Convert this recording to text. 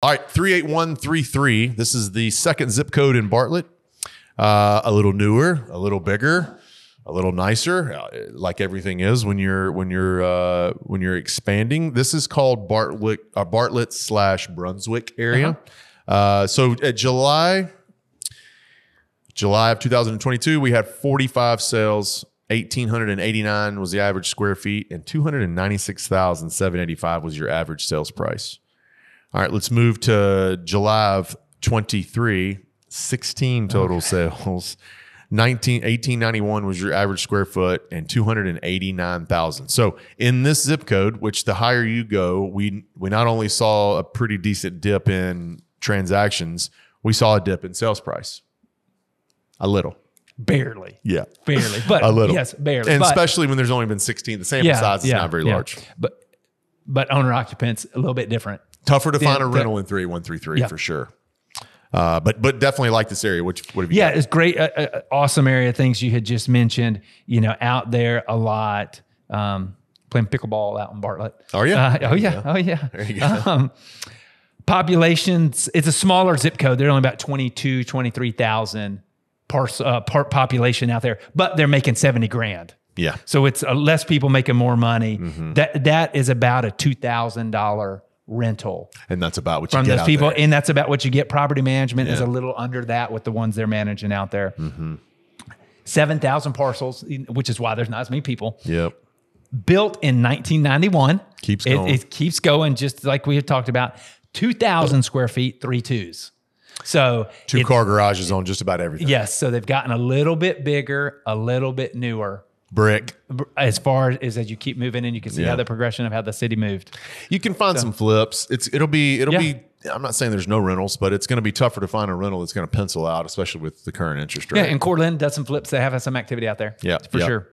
All right, 38133. This is the second zip code in Bartlett. Uh, a little newer, a little bigger, a little nicer, uh, like everything is when you're when you're uh, when you're expanding. This is called Bartlett uh, Bartlett slash Brunswick area. Uh-huh. Uh, so at July July of 2022, we had 45 sales 1,889 was the average square feet, and 296,785 was your average sales price. All right, let's move to July of 23, 16 total okay. sales. 19, 1891 was your average square foot and 289,000. So in this zip code, which the higher you go, we, we not only saw a pretty decent dip in transactions, we saw a dip in sales price. A little. Barely. Yeah. Barely. But a little. Yes, barely. And but, especially when there's only been 16, the sample yeah, size is yeah, not very yeah. large. But but owner occupants a little bit different. Tougher to find a rental in three one three three for sure. Uh, but but definitely like this area. Which what have you? Yeah, got? it's great, uh, uh, awesome area. Things you had just mentioned. You know, out there a lot. Um, playing pickleball out in Bartlett. Oh yeah. Uh, oh yeah. Oh yeah. There you go. Um, populations. It's a smaller zip code. They're only about 22, 23,000 uh, part population out there, but they're making seventy grand. Yeah. So it's uh, less people making more money. Mm-hmm. That that is about a two thousand dollar rental. And that's about what you from get those people. There. And that's about what you get. Property management yeah. is a little under that with the ones they're managing out there. Mm-hmm. 7,000 parcels, which is why there's not as many people. Yep. Built in 1991. Keeps going. It, it keeps going, just like we had talked about. 2,000 square feet, three twos. So two car garages on just about everything. Yes. So they've gotten a little bit bigger, a little bit newer brick as far as as you keep moving and you can see yeah. how the progression of how the city moved you can find so, some flips it's it'll be it'll yeah. be i'm not saying there's no rentals but it's going to be tougher to find a rental that's going to pencil out especially with the current interest rate yeah and cortland does some flips they have some activity out there yeah for yep. sure